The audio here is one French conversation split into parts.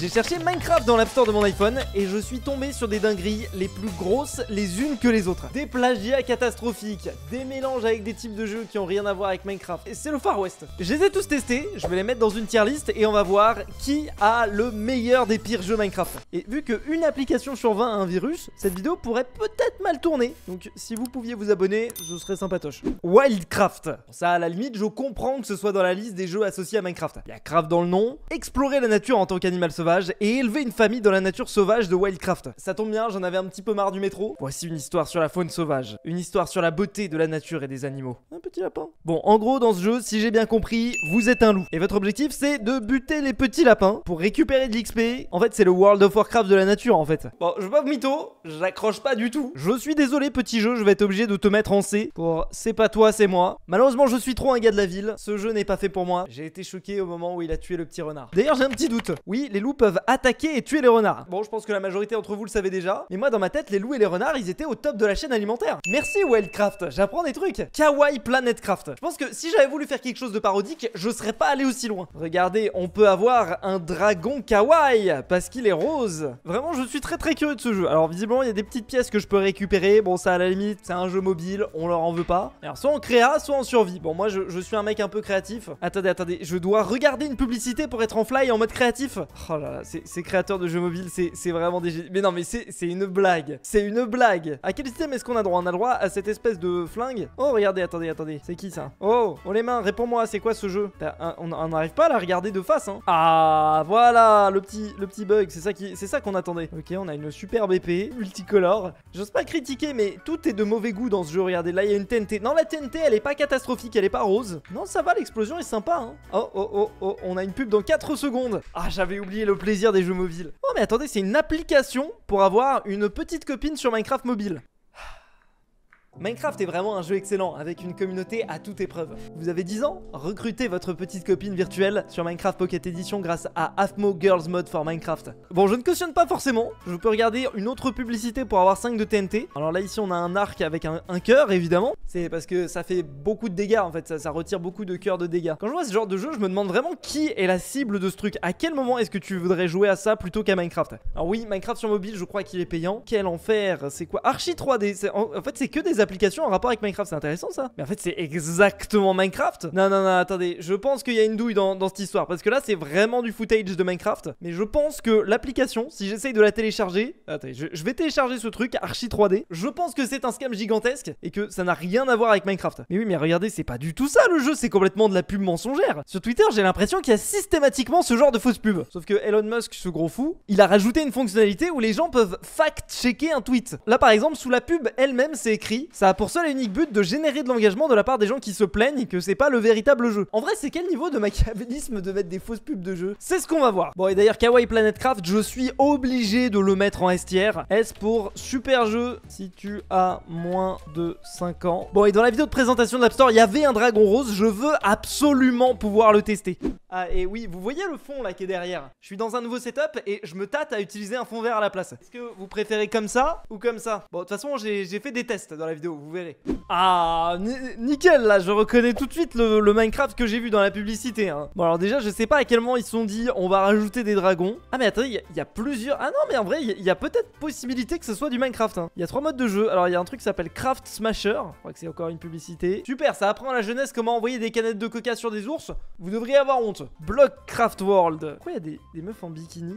J'ai cherché Minecraft dans l'App Store de mon iPhone et je suis tombé sur des dingueries les plus grosses les unes que les autres. Des plagiats catastrophiques, des mélanges avec des types de jeux qui ont rien à voir avec Minecraft. Et c'est le Far West. Je les ai tous testés, je vais les mettre dans une tier list et on va voir qui a le meilleur des pires jeux Minecraft. Et vu qu'une application sur 20 a un virus, cette vidéo pourrait peut-être mal tourner. Donc si vous pouviez vous abonner, je serais sympatoche. Wildcraft. Ça à la limite, je comprends que ce soit dans la liste des jeux associés à Minecraft. Il y a craft dans le nom, explorer la nature en tant qu'animal sauvage sauvage et élever une famille dans la nature sauvage de Wildcraft. Ça tombe bien, j'en avais un petit peu marre du métro. Voici une histoire sur la faune sauvage, une histoire sur la beauté de la nature et des animaux. Un petit lapin. Bon, en gros, dans ce jeu, si j'ai bien compris, vous êtes un loup. Et votre objectif, c'est de buter les petits lapins pour récupérer de l'XP. En fait, c'est le World of Warcraft de la nature, en fait. Bon, je vois pas mytho, j'accroche pas du tout. Je suis désolé, petit jeu, je vais être obligé de te mettre en C pour c'est pas toi, c'est moi. Malheureusement, je suis trop un gars de la ville. Ce jeu n'est pas fait pour moi. J'ai été choqué au moment où il a tué le petit renard. D'ailleurs, j'ai un petit doute. Oui, les loups peuvent attaquer et tuer les renards. Bon, je pense que la majorité d'entre vous le savez déjà, mais moi dans ma tête, les loups et les renards, ils étaient au top de la chaîne alimentaire. Merci Wildcraft, j'apprends des trucs. Kawaii Planetcraft. Je pense que si j'avais voulu faire quelque chose de parodique, je serais pas allé aussi loin. Regardez, on peut avoir un dragon kawaii parce qu'il est rose. Vraiment, je suis très très curieux de ce jeu. Alors visiblement, il y a des petites pièces que je peux récupérer. Bon, ça à la limite, c'est un jeu mobile, on leur en veut pas. Alors soit en créa, soit en survie. Bon, moi je, suis un mec un peu créatif. Attendez, attendez, je dois regarder une publicité pour être en fly en mode créatif. Oh là ces créateurs de jeux mobiles, c'est vraiment des Mais non, mais c'est une blague. C'est une blague. À quel système est-ce qu'on a droit On a droit à cette espèce de flingue. Oh, regardez, attendez, attendez. C'est qui ça Oh, oh les mains, réponds-moi, c'est quoi ce jeu On n'arrive pas à la regarder de face, hein. Ah, voilà, le petit, le petit bug. C'est ça qui, c'est ça qu'on attendait. Ok, on a une superbe épée multicolore. J'ose pas critiquer, mais tout est de mauvais goût dans ce jeu. Regardez, là, il y a une TNT. Non, la TNT, elle est pas catastrophique, elle est pas rose. Non, ça va, l'explosion est sympa, hein. Oh, oh, oh, oh, on a une pub dans 4 secondes. Ah, j'avais oublié le le plaisir des jeux mobiles. Oh mais attendez, c'est une application pour avoir une petite copine sur Minecraft mobile. Minecraft est vraiment un jeu excellent, avec une communauté à toute épreuve. Vous avez 10 ans Recrutez votre petite copine virtuelle sur Minecraft Pocket Edition grâce à Afmo Girls Mode for Minecraft. Bon, je ne cautionne pas forcément, je peux regarder une autre publicité pour avoir 5 de TNT. Alors là, ici, on a un arc avec un, cœur, évidemment. C'est parce que ça fait beaucoup de dégâts, en fait, ça, retire beaucoup de cœurs de dégâts. Quand je vois ce genre de jeu, je me demande vraiment qui est la cible de ce truc. À quel moment est-ce que tu voudrais jouer à ça plutôt qu'à Minecraft Alors oui, Minecraft sur mobile, je crois qu'il est payant. Quel enfer C'est quoi Archi 3D En fait, c'est que des application en rapport avec Minecraft. C'est intéressant ça. Mais en fait, c'est exactement Minecraft. Non, non, non, attendez. Je pense qu'il y a une douille dans, cette histoire. Parce que là, c'est vraiment du footage de Minecraft. Mais je pense que l'application, si j'essaye de la télécharger. je, vais télécharger ce truc, Archi 3D. Je pense que c'est un scam gigantesque et que ça n'a rien à voir avec Minecraft. Mais oui, mais regardez, c'est pas du tout ça le jeu. C'est complètement de la pub mensongère. Sur Twitter, j'ai l'impression qu'il y a systématiquement ce genre de fausse pub. Sauf que Elon Musk, ce gros fou, il a rajouté une fonctionnalité où les gens peuvent fact-checker un tweet. Là, par exemple, sous la pub elle-même, c'est écrit ça a pour seul et unique but de générer de l'engagement de la part des gens qui se plaignent que c'est pas le véritable jeu. En vrai, c'est quel niveau de machiavélisme de être des fausses pubs de jeu C'est ce qu'on va voir. Bon, et d'ailleurs, Kawaii Planet Craft, je suis obligé de le mettre en S est S pour super jeu si tu as moins de 5 ans. Bon, et dans la vidéo de présentation de l'App Store, il y avait un dragon rose. Je veux absolument pouvoir le tester. Ah, et oui, vous voyez le fond là qui est derrière Je suis dans un nouveau setup et je me tâte à utiliser un fond vert à la place. Est-ce que vous préférez comme ça ou comme ça Bon, de toute façon, j'ai fait des tests dans la vidéo vous verrez. Ah, nickel, là, je reconnais tout de suite le, Minecraft que j'ai vu dans la publicité. Hein. Bon, alors déjà, je sais pas à quel moment ils sont dit, on va rajouter des dragons. Ah, mais attendez, il y, a plusieurs... Ah non, mais en vrai, il y, a peut-être possibilité que ce soit du Minecraft. Hein. Il y a trois modes de jeu. Alors, il y a un truc qui s'appelle Craft Smasher. Je crois que c'est encore une publicité. Super, ça apprend à la jeunesse comment envoyer des canettes de coca sur des ours. Vous devriez avoir honte. Block Craft World. Pourquoi il y a des meufs en bikini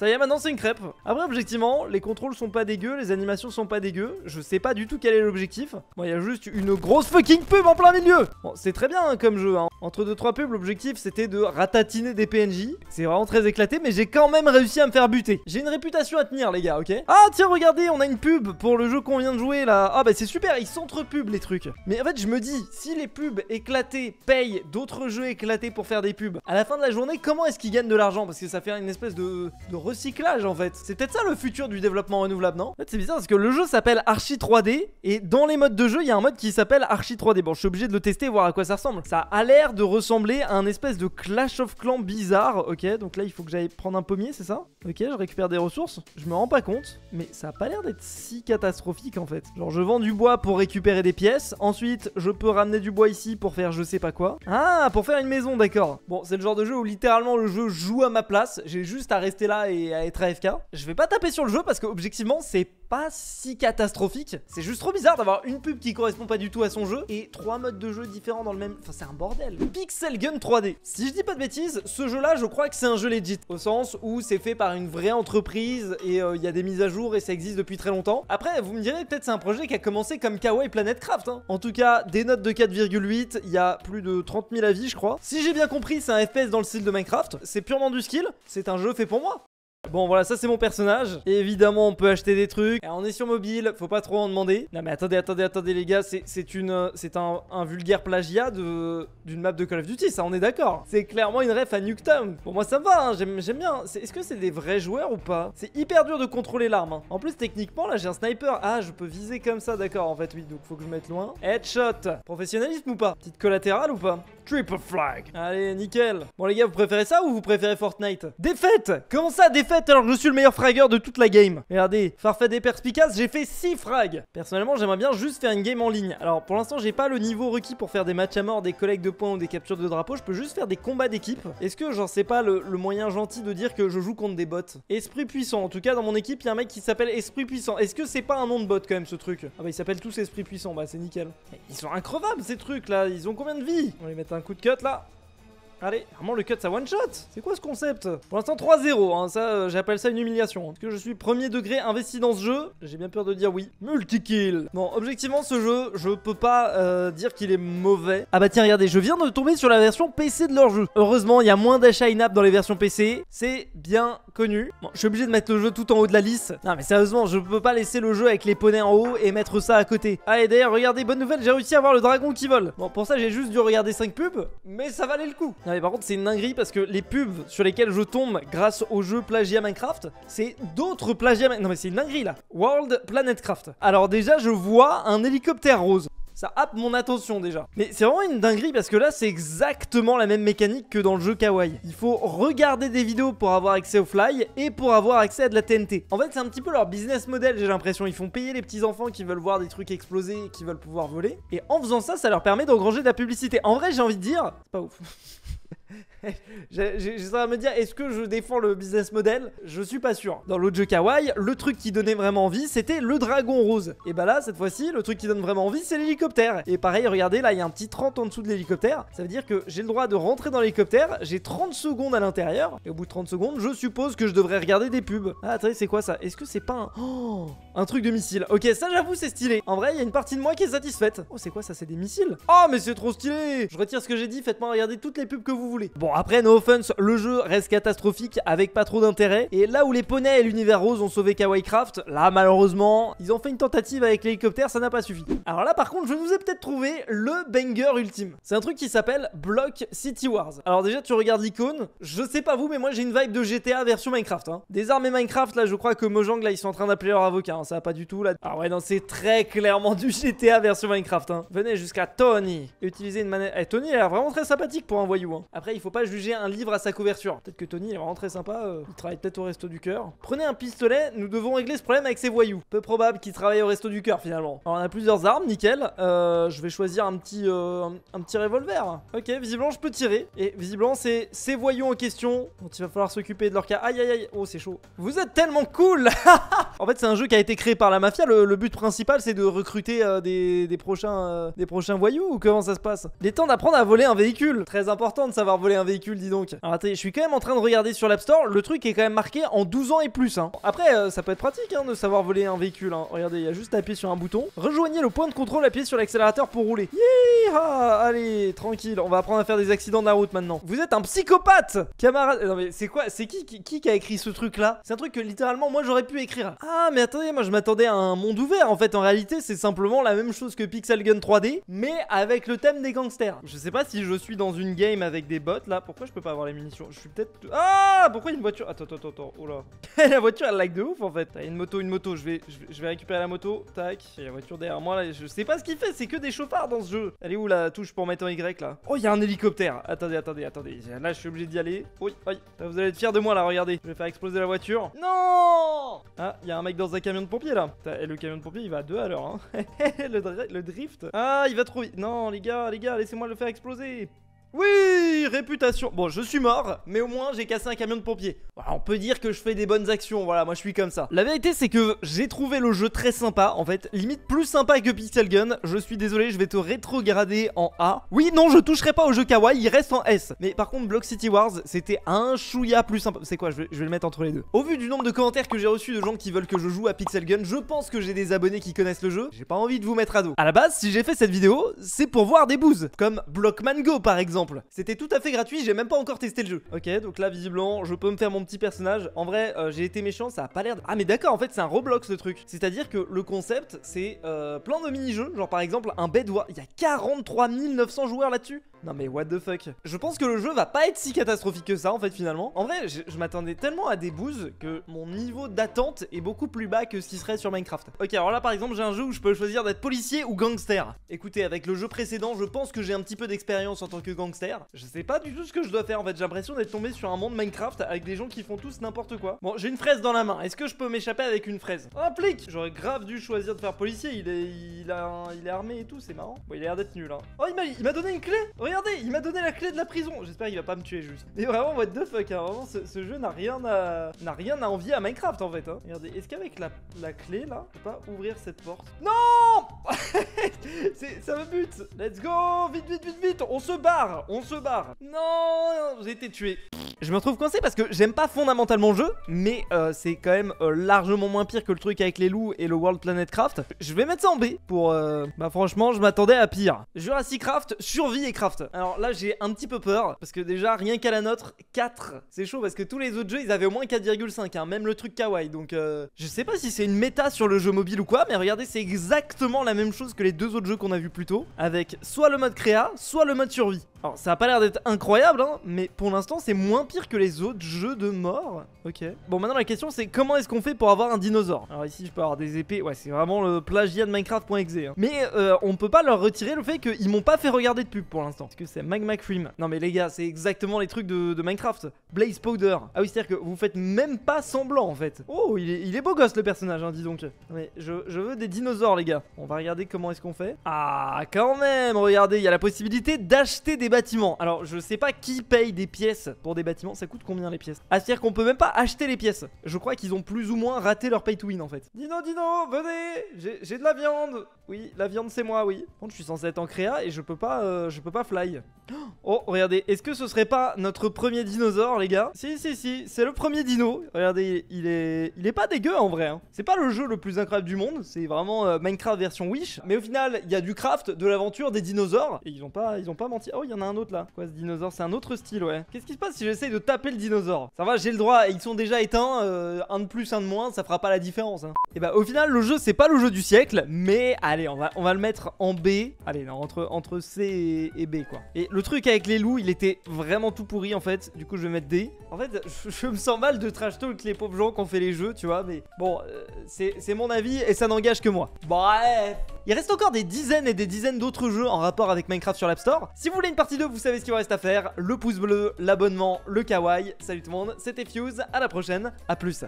ça y est, maintenant c'est une crêpe. Après, objectivement, les contrôles sont pas dégueux, les animations sont pas dégueux. Je sais pas du tout quel est l'objectif. Bon, il y a juste une grosse fucking pub en plein milieu. Bon, c'est très bien hein, comme jeu. Hein. Entre deux trois pubs, l'objectif c'était de ratatiner des PNJ. C'est vraiment très éclaté, mais j'ai quand même réussi à me faire buter. J'ai une réputation à tenir, les gars, ok Ah, tiens, regardez, on a une pub pour le jeu qu'on vient de jouer là. Ah, bah c'est super, ils sentre pub les trucs. Mais en fait, je me dis, si les pubs éclatées payent d'autres jeux éclatés pour faire des pubs, à la fin de la journée, comment est-ce qu'ils gagnent de l'argent Parce que ça fait une espèce de recyclage en fait. C'est peut-être ça le futur du développement renouvelable, non En fait, c'est bizarre parce que le jeu s'appelle Archi 3D et dans les modes de jeu, il y a un mode qui s'appelle Archi 3D. Bon, je suis obligé de le tester voir à quoi ça ressemble. Ça a l'air de ressembler à un espèce de Clash of Clans bizarre. Ok, donc là, il faut que j'aille prendre un pommier, c'est ça Ok, je récupère des ressources. Je me rends pas compte, mais ça a pas l'air d'être si catastrophique en fait. Genre, je vends du bois pour récupérer des pièces. Ensuite, je peux ramener du bois ici pour faire je sais pas quoi. Ah, pour faire une maison, d'accord. Bon, c'est le genre de jeu où littéralement le jeu joue à ma place. J'ai juste à rester là et à être AFK. Je vais pas taper sur le jeu parce que objectivement c'est pas si catastrophique. C'est juste trop bizarre d'avoir une pub qui correspond pas du tout à son jeu et trois modes de jeu différents dans le même... Enfin c'est un bordel. Pixel Gun 3D. Si je dis pas de bêtises, ce jeu là je crois que c'est un jeu legit. Au sens où c'est fait par une vraie entreprise et euh, il y a des mises à jour et ça existe depuis très longtemps. Après vous me direz peut-être c'est un projet qui a commencé comme Kawaii Planet Craft. Hein. En tout cas des notes de 4,8, il y a plus de 30 000 avis je crois. Si j'ai bien compris c'est un FPS dans le style de Minecraft. C'est purement du skill. C'est un jeu fait pour moi. Bon voilà ça c'est mon personnage Évidemment on peut acheter des trucs On est sur mobile faut pas trop en demander Non mais attendez attendez attendez les gars C'est une euh, c'est un, vulgaire plagiat d'une map de Call of Duty ça on est d'accord C'est clairement une ref à Nuketown Pour moi ça va hein, j'aime bien Est-ce que c'est des vrais joueurs ou pas C'est hyper dur de contrôler l'arme hein. En plus techniquement là j'ai un sniper Ah je peux viser comme ça d'accord en fait oui donc faut que je mette loin Headshot Professionnalisme ou pas Petite collatérale ou pas Triple flag Allez nickel Bon les gars vous préférez ça ou vous préférez Fortnite Défaite Comment ça défaite alors je suis le meilleur fragueur de toute la game. Regardez, farfait des perspicaces, j'ai fait 6 frags. Personnellement, j'aimerais bien juste faire une game en ligne. Alors pour l'instant, j'ai pas le niveau requis pour faire des matchs à mort, des collègues de points ou des captures de drapeaux. Je peux juste faire des combats d'équipe. Est-ce que genre c'est pas le, moyen gentil de dire que je joue contre des bots Esprit puissant. En tout cas, dans mon équipe, il y a un mec qui s'appelle Esprit puissant. Est-ce que c'est pas un nom de bot quand même ce truc Ah bah ils s'appellent tous Esprit puissant. Bah c'est nickel. Ils sont increvables ces trucs là. Ils ont combien de vie On va les mettre un coup de cut là. Allez, vraiment le cut ça one shot C'est quoi ce concept Pour l'instant 3-0, hein. ça euh, j'appelle ça une humiliation. Est-ce que je suis premier degré investi dans ce jeu, j'ai bien peur de dire oui. Multi-kill Bon, objectivement ce jeu, je peux pas euh, dire qu'il est mauvais. Ah bah tiens, regardez, je viens de tomber sur la version PC de leur jeu. Heureusement, il y a moins d'achats in-app dans les versions PC, c'est bien connu. Bon, je suis obligé de mettre le jeu tout en haut de la liste. Non mais sérieusement, je peux pas laisser le jeu avec les poneys en haut et mettre ça à côté. Allez d'ailleurs, regardez, bonne nouvelle, j'ai réussi à voir le dragon qui vole. Bon, pour ça j'ai juste dû regarder 5 pubs, mais ça valait le coup mais par contre c'est une dinguerie parce que les pubs sur lesquelles je tombe grâce au jeu plagiat Minecraft, c'est d'autres plagiat Non mais c'est une dinguerie là World Planetcraft. Alors déjà je vois un hélicoptère rose. Ça happe mon attention déjà. Mais c'est vraiment une dinguerie parce que là, c'est exactement la même mécanique que dans le jeu Kawaii. Il faut regarder des vidéos pour avoir accès au fly et pour avoir accès à de la TNT. En fait, c'est un petit peu leur business model, j'ai l'impression. Ils font payer les petits enfants qui veulent voir des trucs exploser qui veulent pouvoir voler. Et en faisant ça, ça leur permet d'engranger de la publicité. En vrai, j'ai envie de dire, c'est pas ouf. J'ai de à me dire, est-ce que je défends le business model Je suis pas sûr. Dans l'autre jeu Kawaii, le truc qui donnait vraiment envie, c'était le dragon rose. Et bah là, cette fois-ci, le truc qui donne vraiment envie, c'est l'hélicoptère. Et pareil, regardez, là, il y a un petit 30 en dessous de l'hélicoptère. Ça veut dire que j'ai le droit de rentrer dans l'hélicoptère, j'ai 30 secondes à l'intérieur. Et au bout de 30 secondes, je suppose que je devrais regarder des pubs. Ah, attendez, c'est quoi ça Est-ce que c'est pas un... Oh, un truc de missile. Ok, ça j'avoue, c'est stylé. En vrai, il y a une partie de moi qui est satisfaite. Oh, c'est quoi ça C'est des missiles Oh, mais c'est trop stylé Je retire ce que j'ai dit, faites-moi regarder toutes les pubs que vous voulez. Bon, après, no offense, le jeu reste catastrophique avec pas trop d'intérêt. Et là où les poneys et l'univers rose ont sauvé Kawaii Craft, là, malheureusement, ils ont fait une tentative avec l'hélicoptère, ça n'a pas suffi. Alors là, par contre, je vous ai peut-être trouvé le banger ultime. C'est un truc qui s'appelle Block City Wars. Alors déjà, tu regardes l'icône. Je sais pas vous, mais moi, j'ai une vibe de GTA version Minecraft. Hein. Des armées Minecraft, là, je crois que Mojang, là, ils sont en train d'appeler leur avocat. Hein. Ça va pas du tout, là. Ah ouais, non, c'est très clairement du GTA version Minecraft. Hein. Venez jusqu'à Tony. Utiliser une manette... Eh, Tony, il a l'air vraiment très sympathique pour un voyou. Après, il faut pas juger un livre à sa couverture. Peut-être que Tony est vraiment très sympa, euh, il travaille peut-être au resto du cœur. Prenez un pistolet, nous devons régler ce problème avec ces voyous. Peu probable qu'il travaille au resto du cœur finalement. Alors on a plusieurs armes, nickel. Euh, je vais choisir un petit, euh, un, petit revolver. Ok, visiblement je peux tirer. Et visiblement c'est ces voyous en question dont il va falloir s'occuper de leur cas. Aïe aïe aïe, oh c'est chaud. Vous êtes tellement cool En fait c'est un jeu qui a été créé par la mafia, le, but principal c'est de recruter des, des, prochains, des prochains voyous ou comment ça se passe Il est temps d'apprendre à voler un véhicule. Très important de savoir voler un véhicule véhicule, dis donc. Ah, attendez, je suis quand même en train de regarder sur l'App Store. Le truc est quand même marqué en 12 ans et plus. Hein. Après, euh, ça peut être pratique hein, de savoir voler un véhicule. Hein. Regardez, il y a juste à appuyer sur un bouton. Rejoignez le point de contrôle, appuyez sur l'accélérateur pour rouler. Yeah Allez, tranquille, on va apprendre à faire des accidents de la route maintenant. Vous êtes un psychopathe, camarade. Non mais c'est quoi C'est qui, qui, qui a écrit ce truc là C'est un truc que littéralement moi j'aurais pu écrire. Ah mais attendez, moi je m'attendais à un monde ouvert. En fait, en réalité, c'est simplement la même chose que Pixel Gun 3D, mais avec le thème des gangsters. Je sais pas si je suis dans une game avec des bots là pourquoi je peux pas avoir les munitions Je suis peut-être... Ah Pourquoi une voiture Attends, attends, attends. Oh là. la voiture, elle lag de ouf en fait. Il une moto, une moto. Je vais, je vais récupérer la moto. Tac. Il y a la voiture derrière moi là. Je sais pas ce qu'il fait. C'est que des chauffards dans ce jeu. Elle est où la touche pour mettre en Y là Oh, il y a un hélicoptère. Attendez, attendez, attendez. Là, je suis obligé d'y aller. Oui, oui. Vous allez être fiers de moi là. Regardez. Je vais faire exploser la voiture. Non Ah, il y a un mec dans un camion de pompier là. Et le camion de pompier, il va à deux à hein. l'heure. le, le drift. Ah, il va trop vite. Non, les gars, les gars, laissez-moi le faire exploser. Oui, réputation. Bon, je suis mort, mais au moins j'ai cassé un camion de pompier. on peut dire que je fais des bonnes actions, voilà, moi je suis comme ça. La vérité c'est que j'ai trouvé le jeu très sympa, en fait, limite plus sympa que Pixel Gun. Je suis désolé, je vais te rétrograder en A. Oui, non, je toucherai pas au jeu kawaii, il reste en S. Mais par contre, Block City Wars, c'était un chouïa plus sympa. C'est quoi, je vais, le mettre entre les deux. Au vu du nombre de commentaires que j'ai reçus de gens qui veulent que je joue à Pixel Gun, je pense que j'ai des abonnés qui connaissent le jeu. J'ai pas envie de vous mettre à dos. À la base, si j'ai fait cette vidéo, c'est pour voir des bouses, comme Block Mango, par exemple c'était tout à fait gratuit, j'ai même pas encore testé le jeu. Ok, donc là, visiblement, je peux me faire mon petit personnage. En vrai, euh, j'ai été méchant, ça a pas l'air... De... Ah mais d'accord, en fait, c'est un Roblox le truc. C'est-à-dire que le concept, c'est euh, plein de mini-jeux, genre par exemple un bédois. Il y a 43 900 joueurs là-dessus. Non mais what the fuck Je pense que le jeu va pas être si catastrophique que ça en fait finalement. En vrai, je, m'attendais tellement à des bouses que mon niveau d'attente est beaucoup plus bas que ce qui serait sur Minecraft. Ok, alors là par exemple, j'ai un jeu où je peux choisir d'être policier ou gangster. Écoutez, avec le jeu précédent, je pense que j'ai un petit peu d'expérience en tant que gangster je sais pas du tout ce que je dois faire en fait. J'ai l'impression d'être tombé sur un monde Minecraft avec des gens qui font tous n'importe quoi. Bon, j'ai une fraise dans la main. Est-ce que je peux m'échapper avec une fraise Oh, J'aurais grave dû choisir de faire policier. Il est, il a il est armé et tout, c'est marrant. Bon, il a l'air d'être nul. Hein. Oh, il m'a donné une clé Regardez, il m'a donné la clé de la prison. J'espère qu'il va pas me tuer juste. Mais vraiment, what the fuck, hein. Vraiment, ce, jeu n'a rien à n'a rien à envier à Minecraft en fait. Hein. Regardez, est-ce qu'avec la... clé là, je peux pas ouvrir cette porte Non C'est, Ça me bute Let's go Vite, vite, vite, vite On se barre on se barre. Non, vous avez tué je me retrouve coincé parce que j'aime pas fondamentalement le jeu, mais euh, c'est quand même euh, largement moins pire que le truc avec les loups et le World Planet Craft. Je vais mettre ça en B pour... Euh, bah franchement, je m'attendais à pire. Jurassic Craft, survie et craft. Alors là, j'ai un petit peu peur, parce que déjà, rien qu'à la nôtre, 4. C'est chaud, parce que tous les autres jeux, ils avaient au moins 4,5, hein, même le truc kawaii. Donc je sais pas si c'est une méta sur le jeu mobile ou quoi, mais regardez, c'est exactement la même chose que les deux autres jeux qu'on a vu plus tôt, avec soit le mode créa, soit le mode survie. Alors ça a pas l'air d'être incroyable, hein, mais pour l'instant, c'est moins pire que les autres jeux de mort. Ok. Bon, maintenant la question c'est comment est-ce qu'on fait pour avoir un dinosaure Alors ici, je peux avoir des épées. Ouais, c'est vraiment le plagiat de Minecraft.exe. Hein. Mais euh, on peut pas leur retirer le fait qu'ils m'ont pas fait regarder de pub pour l'instant. Parce que c'est Magma Cream. Non, mais les gars, c'est exactement les trucs de, Minecraft. Blaze Powder. Ah oui, c'est-à-dire que vous faites même pas semblant en fait. Oh, il est, beau gosse le personnage, hein, dis donc. Mais je, je veux des dinosaures, les gars. On va regarder comment est-ce qu'on fait. Ah, quand même, regardez, il y a la possibilité d'acheter des bâtiments. Alors, je sais pas qui paye des pièces pour des bâtiments ça coûte combien les pièces ah, c'est-à-dire qu'on peut même pas acheter les pièces. Je crois qu'ils ont plus ou moins raté leur pay to win en fait. Dino, Dino, venez J'ai de la viande Oui, la viande c'est moi, oui. Bon, je suis censé être en créa et je peux pas, euh, je peux pas fly. Oh, regardez, est-ce que ce serait pas notre premier dinosaure, les gars Si, si, si, c'est le premier dino. Regardez, il est, il est pas dégueu en vrai. Hein. C'est pas le jeu le plus incroyable du monde, c'est vraiment euh, Minecraft version Wish. Mais au final, il y a du craft, de l'aventure, des dinosaures. Et ils ont pas, ils ont pas menti. Oh, il y en a un autre là. Quoi, ce dinosaure C'est un autre style, ouais. Qu'est-ce qui se passe si j'essaie de taper le dinosaure. Ça va, j'ai le droit, ils sont déjà éteints, euh, un de plus, un de moins, ça fera pas la différence. Hein. Et bah au final, le jeu, c'est pas le jeu du siècle, mais allez, on va, on va le mettre en B. Allez, non, entre, entre C et, B, quoi. Et le truc avec les loups, il était vraiment tout pourri, en fait. Du coup, je vais mettre D. En fait, je, me sens mal de trash talk les pauvres gens qui ont fait les jeux, tu vois, mais bon, euh, c'est mon avis et ça n'engage que moi. Bref il reste encore des dizaines et des dizaines d'autres jeux en rapport avec Minecraft sur l'App Store. Si vous voulez une partie 2, vous savez ce qu'il vous reste à faire. Le pouce bleu, l'abonnement, le kawaii. Salut tout le monde, c'était Fuse, à la prochaine, à plus.